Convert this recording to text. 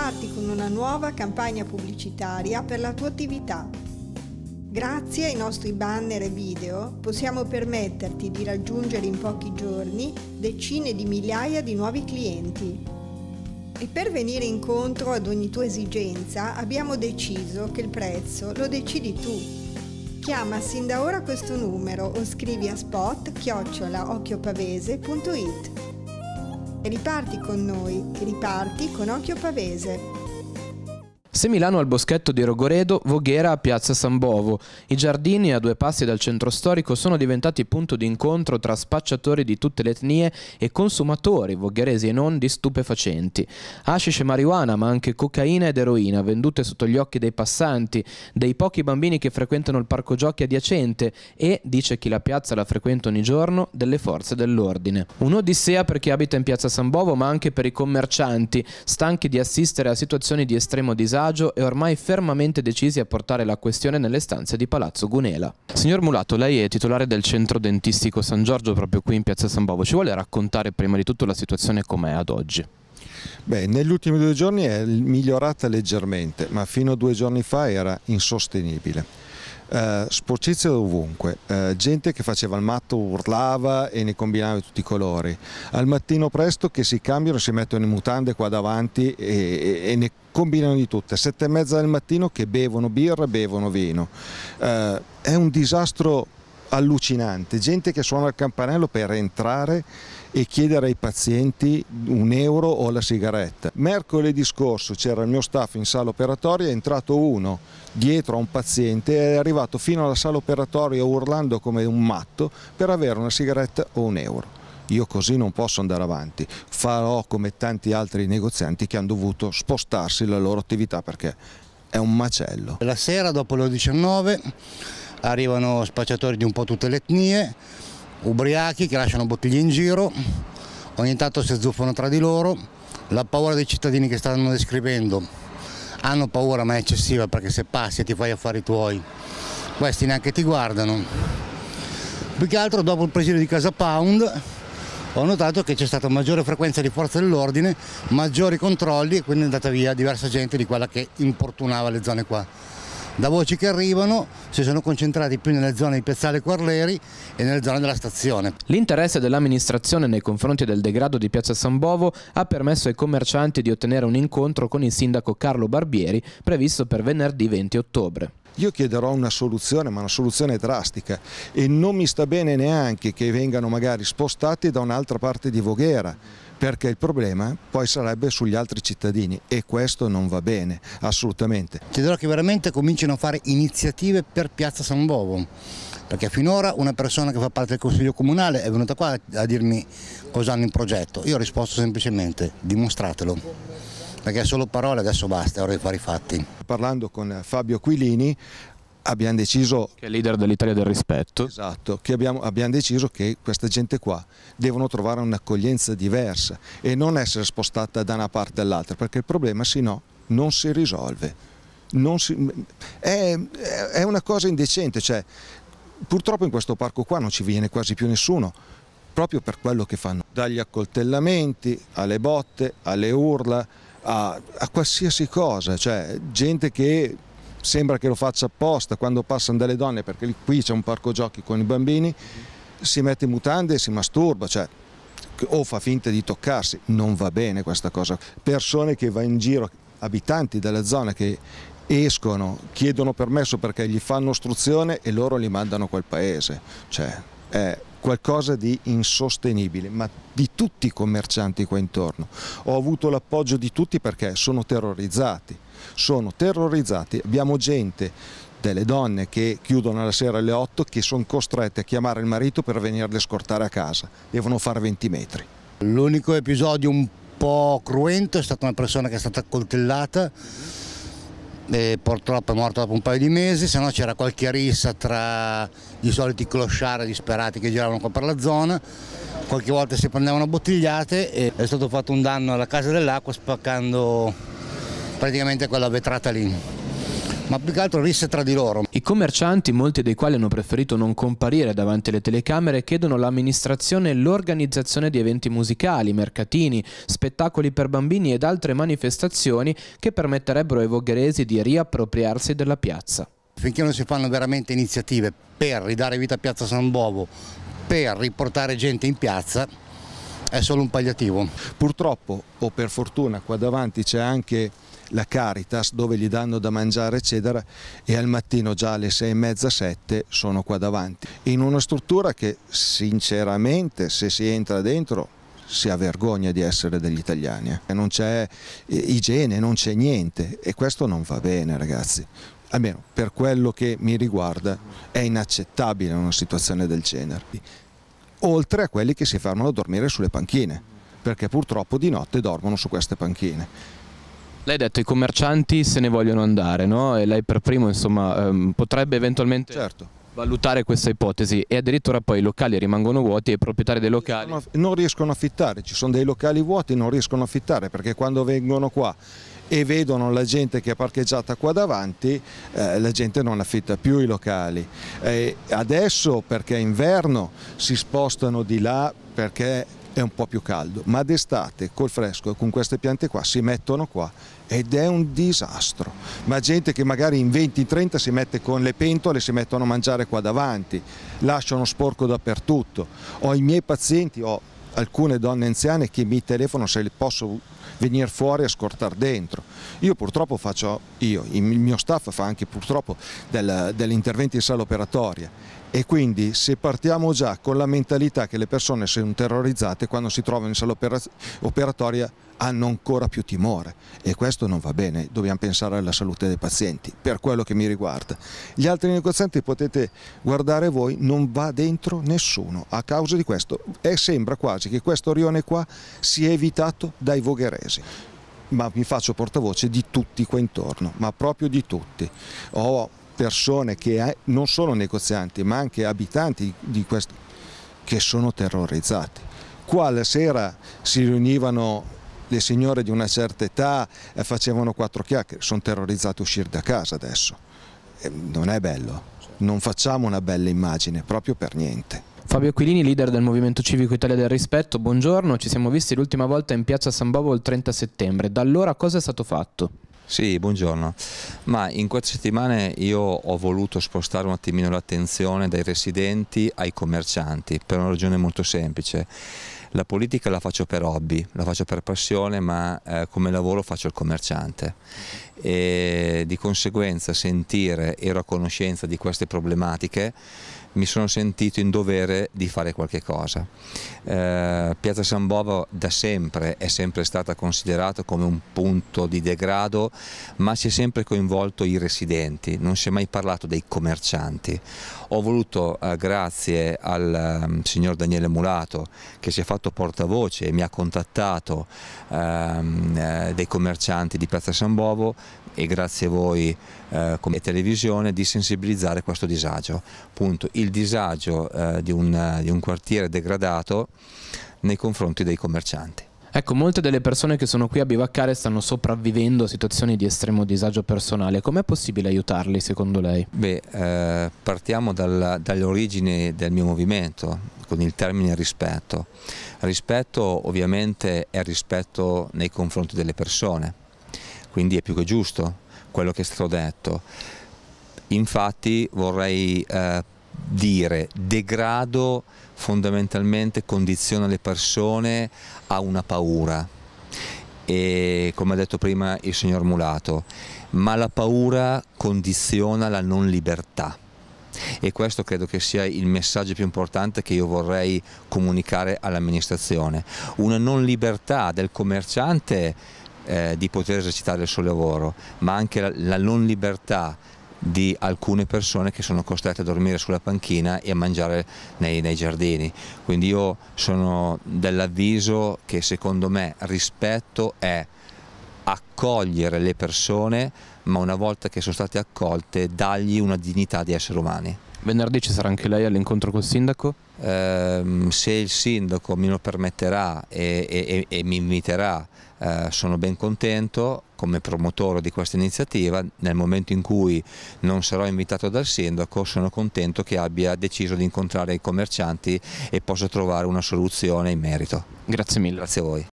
parti con una nuova campagna pubblicitaria per la tua attività. Grazie ai nostri banner e video possiamo permetterti di raggiungere in pochi giorni decine di migliaia di nuovi clienti. E per venire incontro ad ogni tua esigenza abbiamo deciso che il prezzo lo decidi tu. Chiama sin da ora questo numero o scrivi a spot chiocciolaocchiopavese.it. Riparti con noi, riparti con Occhio Pavese. Se Milano al boschetto di Rogoredo, Voghera a piazza San Bovo. I giardini a due passi dal centro storico sono diventati punto di incontro tra spacciatori di tutte le etnie e consumatori, vogheresi e non, di stupefacenti. Hashish e marijuana, ma anche cocaina ed eroina, vendute sotto gli occhi dei passanti, dei pochi bambini che frequentano il parco giochi adiacente e, dice chi la piazza la frequenta ogni giorno, delle forze dell'ordine. Un'odissea per chi abita in piazza San Bovo, ma anche per i commercianti, stanchi di assistere a situazioni di estremo disagio disagio e ormai fermamente decisi a portare la questione nelle stanze di Palazzo Gunela. Signor Mulato, lei è titolare del centro dentistico San Giorgio proprio qui in piazza San Bavo, ci vuole raccontare prima di tutto la situazione com'è ad oggi? Beh, negli ultimi due giorni è migliorata leggermente, ma fino a due giorni fa era insostenibile eh, sporcizia ovunque, eh, gente che faceva il matto, urlava e ne combinava di tutti i colori. Al mattino presto che si cambiano, si mettono in mutande qua davanti e, e, e ne combinano di tutte. Sette e mezza del mattino che bevono birra, bevono vino. Eh, è un disastro allucinante, gente che suona il campanello per entrare e chiedere ai pazienti un euro o la sigaretta. Mercoledì scorso c'era il mio staff in sala operatoria, è entrato uno dietro a un paziente e è arrivato fino alla sala operatoria urlando come un matto per avere una sigaretta o un euro. Io così non posso andare avanti, farò come tanti altri negozianti che hanno dovuto spostarsi la loro attività perché è un macello. La sera dopo le 19 arrivano spacciatori di un po' tutte le etnie, ubriachi che lasciano bottiglie in giro, ogni tanto si zuffano tra di loro, la paura dei cittadini che stanno descrivendo hanno paura ma è eccessiva perché se passi e ti fai affari tuoi, questi neanche ti guardano. Più che altro dopo il presidio di Casa Pound ho notato che c'è stata maggiore frequenza di forze dell'ordine, maggiori controlli e quindi è andata via diversa gente di quella che importunava le zone qua da voci che arrivano si sono concentrati più nelle zone di Piazzale Quarleri e nelle zone della stazione. L'interesse dell'amministrazione nei confronti del degrado di Piazza San Bovo ha permesso ai commercianti di ottenere un incontro con il sindaco Carlo Barbieri previsto per venerdì 20 ottobre. Io chiederò una soluzione, ma una soluzione drastica e non mi sta bene neanche che vengano magari spostati da un'altra parte di Voghera perché il problema poi sarebbe sugli altri cittadini e questo non va bene, assolutamente. Chiederò che veramente cominciano a fare iniziative per Piazza San Bovo, perché finora una persona che fa parte del Consiglio Comunale è venuta qua a dirmi cosa hanno in progetto, io ho risposto semplicemente dimostratelo perché solo parole adesso basta, ora di fare i fatti. Parlando con Fabio Quilini abbiamo deciso... Che è leader dell'Italia del rispetto. Esatto, che abbiamo, abbiamo, deciso che questa gente qua devono trovare un'accoglienza diversa e non essere spostata da una parte all'altra, perché il problema sì no, non si risolve. Non si, è, è una cosa indecente, cioè, purtroppo in questo parco qua non ci viene quasi più nessuno, proprio per quello che fanno, dagli accoltellamenti alle botte, alle urla, a, a qualsiasi cosa, cioè gente che sembra che lo faccia apposta quando passano delle donne, perché qui c'è un parco giochi con i bambini, si mette in mutande e si masturba, cioè, o fa finta di toccarsi, non va bene questa cosa. Persone che vanno in giro, abitanti della zona che escono, chiedono permesso perché gli fanno ostruzione e loro li mandano a quel paese, cioè è qualcosa di insostenibile, ma di tutti i commercianti qua intorno. Ho avuto l'appoggio di tutti perché sono terrorizzati sono terrorizzati, abbiamo gente delle donne che chiudono la sera alle 8 che sono costrette a chiamare il marito per venirle scortare a casa, devono fare 20 metri. L'unico episodio un po' cruento è stata una persona che è stata coltellata e purtroppo è morta dopo un paio di mesi, se no c'era qualche rissa tra i soliti clochard disperati che giravano qua per la zona, qualche volta si prendevano bottigliate e è stato fatto un danno alla casa dell'acqua spaccando praticamente quella vetrata lì ma più che altro risse tra di loro. I commercianti, molti dei quali hanno preferito non comparire davanti alle telecamere, chiedono all'amministrazione l'organizzazione di eventi musicali, mercatini, spettacoli per bambini ed altre manifestazioni che permetterebbero ai vogheresi di riappropriarsi della piazza. Finché non si fanno veramente iniziative per ridare vita a Piazza San Bovo, per riportare gente in piazza, è solo un pagliativo. Purtroppo, o per fortuna, qua davanti c'è anche la Caritas dove gli danno da mangiare eccetera e al mattino già alle sei e mezza sette sono qua davanti in una struttura che sinceramente se si entra dentro si ha vergogna di essere degli italiani eh. non c'è igiene non c'è niente e questo non va bene ragazzi almeno per quello che mi riguarda è inaccettabile una situazione del genere oltre a quelli che si fermano a dormire sulle panchine perché purtroppo di notte dormono su queste panchine lei ha detto che i commercianti se ne vogliono andare, no? E lei per primo insomma, ehm, potrebbe eventualmente certo. valutare questa ipotesi e addirittura poi i locali rimangono vuoti e i proprietari dei locali... Non riescono a affittare, ci sono dei locali vuoti, non riescono a affittare perché quando vengono qua e vedono la gente che è parcheggiata qua davanti, eh, la gente non affitta più i locali. Eh, adesso perché è inverno si spostano di là perché è un po' più caldo, ma d'estate col fresco e con queste piante qua si mettono qua ed è un disastro. Ma gente che magari in 20-30 si mette con le pentole, si mettono a mangiare qua davanti, lasciano sporco dappertutto. Ho i miei pazienti, ho alcune donne anziane che mi telefonano se posso venire fuori e scortare dentro. Io purtroppo faccio, io, il mio staff fa anche purtroppo del, degli interventi in sala operatoria e quindi se partiamo già con la mentalità che le persone sono terrorizzate quando si trovano in sala operatoria hanno ancora più timore e questo non va bene, dobbiamo pensare alla salute dei pazienti, per quello che mi riguarda. Gli altri negozianti potete guardare voi, non va dentro nessuno a causa di questo e sembra quasi che questo rione qua sia evitato dai vogheresi ma mi faccio portavoce di tutti qua intorno, ma proprio di tutti. Ho persone che eh, non sono negozianti, ma anche abitanti di questo, che sono terrorizzati. Qua la sera si riunivano le signore di una certa età eh, facevano quattro chiacchiere, sono terrorizzate a uscire da casa adesso, non è bello, non facciamo una bella immagine, proprio per niente. Fabio Quilini, leader del Movimento Civico Italia del Rispetto, buongiorno, ci siamo visti l'ultima volta in piazza San Bobo il 30 settembre, da allora cosa è stato fatto? Sì, buongiorno. Ma in queste settimane io ho voluto spostare un attimino l'attenzione dai residenti ai commercianti per una ragione molto semplice la politica la faccio per hobby, la faccio per passione, ma eh, come lavoro faccio il commerciante e di conseguenza sentire, ero a conoscenza di queste problematiche, mi sono sentito in dovere di fare qualche cosa. Eh, Piazza San Bovo da sempre è sempre stata considerata come un punto di degrado, ma si è sempre coinvolto i residenti, non si è mai parlato dei commercianti. Ho voluto, eh, grazie al um, signor Daniele Mulato, che si è fatto portavoce e mi ha contattato ehm, eh, dei commercianti di Piazza San Bobo, e grazie a voi eh, come televisione di sensibilizzare questo disagio. Appunto, il disagio eh, di, un, di un quartiere degradato nei confronti dei commercianti. Ecco, molte delle persone che sono qui a bivaccare stanno sopravvivendo a situazioni di estremo disagio personale. Com'è possibile aiutarli secondo lei? Beh, eh, partiamo dal, dall'origine del mio movimento, con il termine rispetto. Rispetto ovviamente è rispetto nei confronti delle persone quindi è più che giusto quello che è stato detto. Infatti vorrei eh, dire degrado fondamentalmente condiziona le persone a una paura e come ha detto prima il signor Mulato, ma la paura condiziona la non libertà e questo credo che sia il messaggio più importante che io vorrei comunicare all'amministrazione. Una non libertà del commerciante eh, di poter esercitare il suo lavoro, ma anche la, la non libertà di alcune persone che sono costrette a dormire sulla panchina e a mangiare nei, nei giardini. Quindi io sono dell'avviso che secondo me rispetto è accogliere le persone, ma una volta che sono state accolte dargli una dignità di essere umani. Venerdì ci sarà anche lei all'incontro col sindaco? Eh, se il sindaco me lo permetterà e, e, e mi inviterà eh, sono ben contento come promotore di questa iniziativa, nel momento in cui non sarò invitato dal sindaco sono contento che abbia deciso di incontrare i commercianti e possa trovare una soluzione in merito. Grazie mille. Grazie a voi.